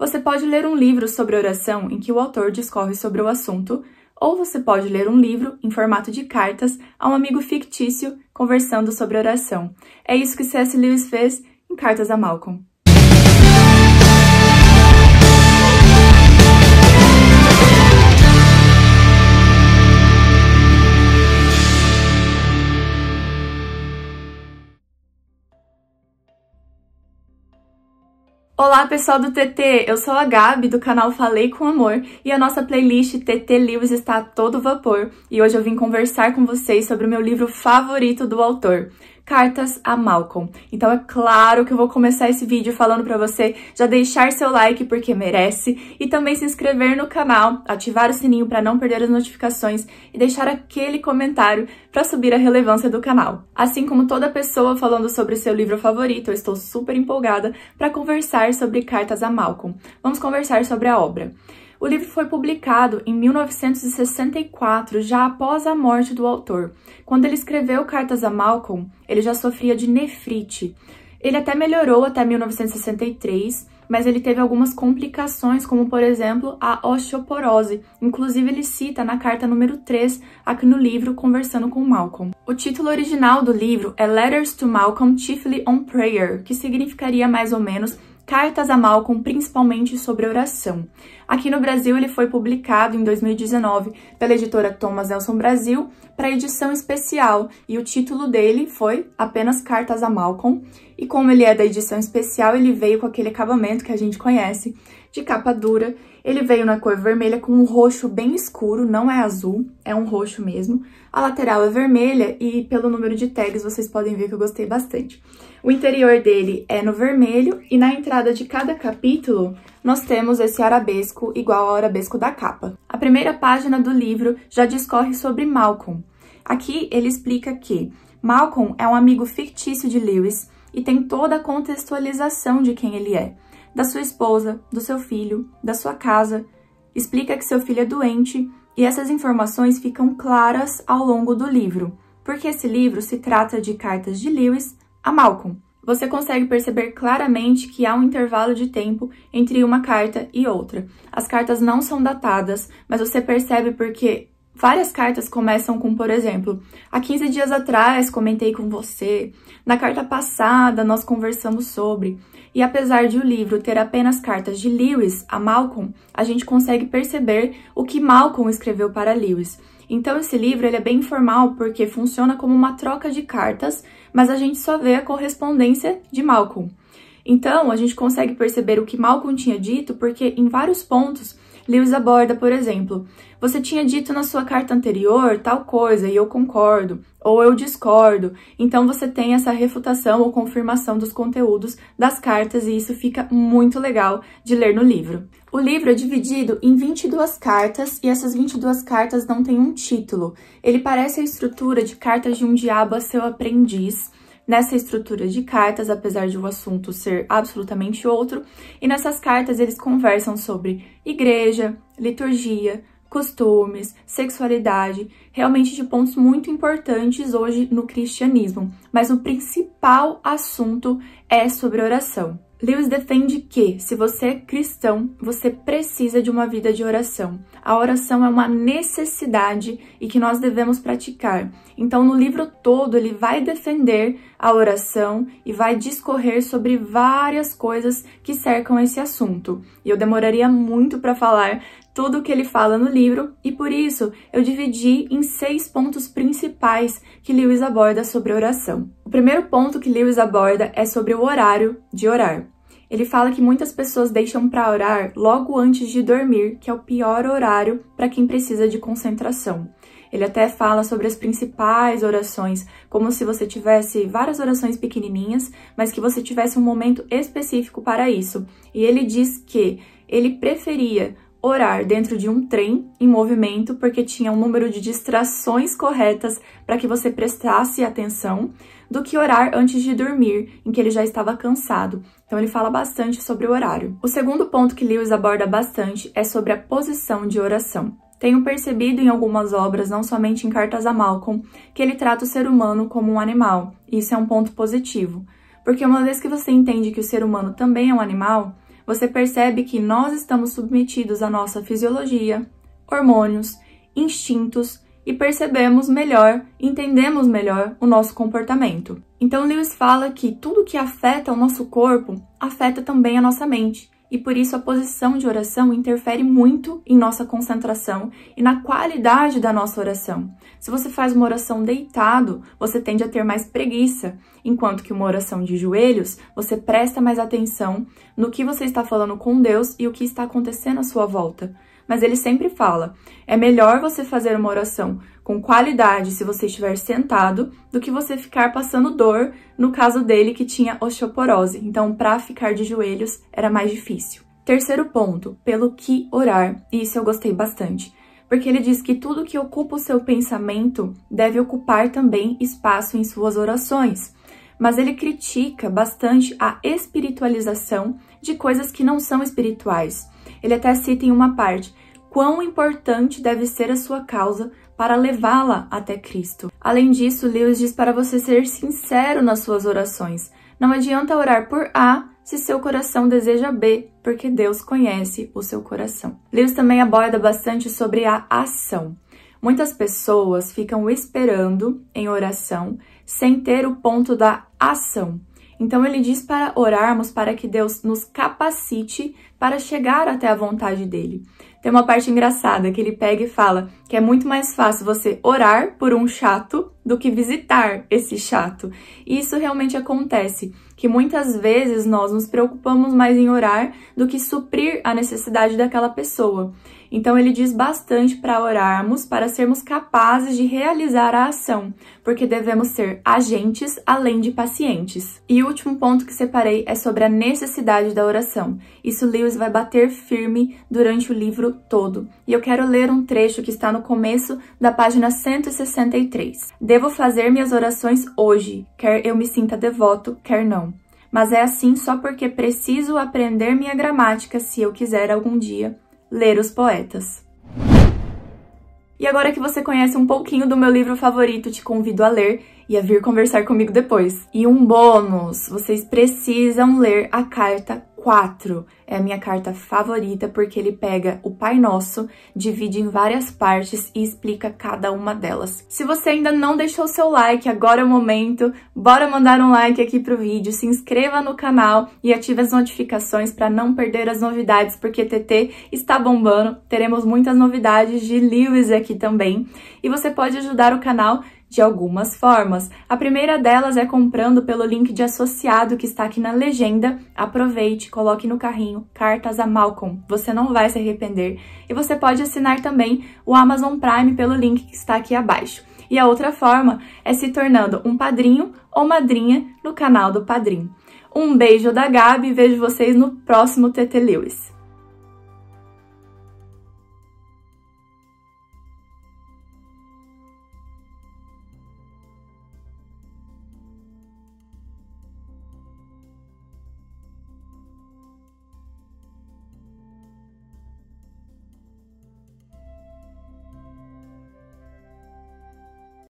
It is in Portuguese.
Você pode ler um livro sobre oração em que o autor discorre sobre o assunto, ou você pode ler um livro em formato de cartas a um amigo fictício conversando sobre oração. É isso que C.S. Lewis fez em Cartas a Malcolm. Olá pessoal do TT, eu sou a Gabi do canal Falei com Amor e a nossa playlist TT Livros está a todo vapor e hoje eu vim conversar com vocês sobre o meu livro favorito do autor, cartas a Malcolm. Então é claro que eu vou começar esse vídeo falando para você já deixar seu like porque merece e também se inscrever no canal, ativar o sininho para não perder as notificações e deixar aquele comentário para subir a relevância do canal. Assim como toda pessoa falando sobre seu livro favorito, eu estou super empolgada para conversar sobre cartas a Malcolm. Vamos conversar sobre a obra. O livro foi publicado em 1964, já após a morte do autor. Quando ele escreveu Cartas a Malcolm, ele já sofria de nefrite. Ele até melhorou até 1963, mas ele teve algumas complicações, como por exemplo a osteoporose. Inclusive, ele cita na carta número 3 aqui no livro Conversando com Malcolm. O título original do livro é Letters to Malcolm Chiefly on Prayer, que significaria mais ou menos Cartas a Malcolm, principalmente sobre oração. Aqui no Brasil, ele foi publicado em 2019 pela editora Thomas Nelson Brasil para edição especial e o título dele foi apenas Cartas a Malcolm e como ele é da edição especial, ele veio com aquele acabamento que a gente conhece de capa dura. Ele veio na cor vermelha com um roxo bem escuro, não é azul, é um roxo mesmo. A lateral é vermelha e pelo número de tags vocês podem ver que eu gostei bastante. O interior dele é no vermelho e na entrada de cada capítulo nós temos esse arabesco igual ao arabesco da capa. A primeira página do livro já discorre sobre Malcolm. Aqui ele explica que Malcolm é um amigo fictício de Lewis e tem toda a contextualização de quem ele é, da sua esposa, do seu filho, da sua casa. Explica que seu filho é doente e essas informações ficam claras ao longo do livro, porque esse livro se trata de cartas de Lewis a Malcolm. Você consegue perceber claramente que há um intervalo de tempo entre uma carta e outra. As cartas não são datadas, mas você percebe porque Várias cartas começam com, por exemplo, há 15 dias atrás comentei com você, na carta passada nós conversamos sobre. E apesar de o livro ter apenas cartas de Lewis a Malcolm, a gente consegue perceber o que Malcolm escreveu para Lewis. Então esse livro ele é bem informal porque funciona como uma troca de cartas, mas a gente só vê a correspondência de Malcolm. Então a gente consegue perceber o que Malcolm tinha dito porque em vários pontos Lewis aborda, por exemplo, você tinha dito na sua carta anterior tal coisa e eu concordo, ou eu discordo. Então você tem essa refutação ou confirmação dos conteúdos das cartas e isso fica muito legal de ler no livro. O livro é dividido em 22 cartas e essas 22 cartas não têm um título. Ele parece a estrutura de cartas de um diabo a seu aprendiz nessa estrutura de cartas, apesar de o assunto ser absolutamente outro, e nessas cartas eles conversam sobre igreja, liturgia, costumes, sexualidade, realmente de pontos muito importantes hoje no cristianismo. Mas o principal assunto é sobre oração. Lewis defende que, se você é cristão, você precisa de uma vida de oração. A oração é uma necessidade e que nós devemos praticar. Então, no livro todo, ele vai defender a oração e vai discorrer sobre várias coisas que cercam esse assunto. E eu demoraria muito para falar tudo o que ele fala no livro e por isso eu dividi em seis pontos principais que Lewis aborda sobre oração. O primeiro ponto que Lewis aborda é sobre o horário de orar. Ele fala que muitas pessoas deixam para orar logo antes de dormir, que é o pior horário para quem precisa de concentração. Ele até fala sobre as principais orações, como se você tivesse várias orações pequenininhas, mas que você tivesse um momento específico para isso. E ele diz que ele preferia orar dentro de um trem em movimento, porque tinha um número de distrações corretas para que você prestasse atenção, do que orar antes de dormir, em que ele já estava cansado. Então ele fala bastante sobre o horário. O segundo ponto que Lewis aborda bastante é sobre a posição de oração. Tenho percebido em algumas obras, não somente em cartas a Malcolm, que ele trata o ser humano como um animal. Isso é um ponto positivo, porque uma vez que você entende que o ser humano também é um animal, você percebe que nós estamos submetidos à nossa fisiologia, hormônios, instintos e percebemos melhor, entendemos melhor o nosso comportamento. Então Lewis fala que tudo que afeta o nosso corpo afeta também a nossa mente e por isso a posição de oração interfere muito em nossa concentração e na qualidade da nossa oração. Se você faz uma oração deitado, você tende a ter mais preguiça, enquanto que uma oração de joelhos, você presta mais atenção no que você está falando com Deus e o que está acontecendo à sua volta. Mas ele sempre fala: é melhor você fazer uma oração com qualidade se você estiver sentado, do que você ficar passando dor, no caso dele que tinha osteoporose. Então, para ficar de joelhos era mais difícil. Terceiro ponto, pelo que orar. E isso eu gostei bastante porque ele diz que tudo que ocupa o seu pensamento deve ocupar também espaço em suas orações. Mas ele critica bastante a espiritualização de coisas que não são espirituais. Ele até cita em uma parte: quão importante deve ser a sua causa para levá-la até Cristo. Além disso, Lewis diz para você ser sincero nas suas orações. Não adianta orar por A se seu coração deseja B, porque Deus conhece o seu coração. Lewis também aborda bastante sobre a ação. Muitas pessoas ficam esperando em oração sem ter o ponto da ação. Então ele diz para orarmos para que Deus nos capacite para chegar até a vontade dele. Tem uma parte engraçada que ele pega e fala que é muito mais fácil você orar por um chato do que visitar esse chato. E isso realmente acontece, que muitas vezes nós nos preocupamos mais em orar do que suprir a necessidade daquela pessoa. Então ele diz bastante para orarmos, para sermos capazes de realizar a ação, porque devemos ser agentes além de pacientes. E o último ponto que separei é sobre a necessidade da oração. Isso Lewis vai bater firme durante o livro todo. E eu quero ler um trecho que está no começo da página 163. Devo fazer minhas orações hoje, quer eu me sinta devoto, quer não mas é assim só porque preciso aprender minha gramática se eu quiser algum dia ler os poetas. E agora que você conhece um pouquinho do meu livro favorito, te convido a ler e a vir conversar comigo depois. E um bônus, vocês precisam ler a carta 4. É a minha carta favorita porque ele pega o Pai Nosso, divide em várias partes e explica cada uma delas. Se você ainda não deixou seu like, agora é o momento. Bora mandar um like aqui pro vídeo, se inscreva no canal e ative as notificações para não perder as novidades, porque TT está bombando. Teremos muitas novidades de Lewis aqui também. E você pode ajudar o canal de algumas formas. A primeira delas é comprando pelo link de associado que está aqui na legenda. Aproveite, coloque no carrinho Cartas a Malcolm. Você não vai se arrepender. E você pode assinar também o Amazon Prime pelo link que está aqui abaixo. E a outra forma é se tornando um padrinho ou madrinha no canal do Padrinho. Um beijo da Gabi e vejo vocês no próximo TT Lewis.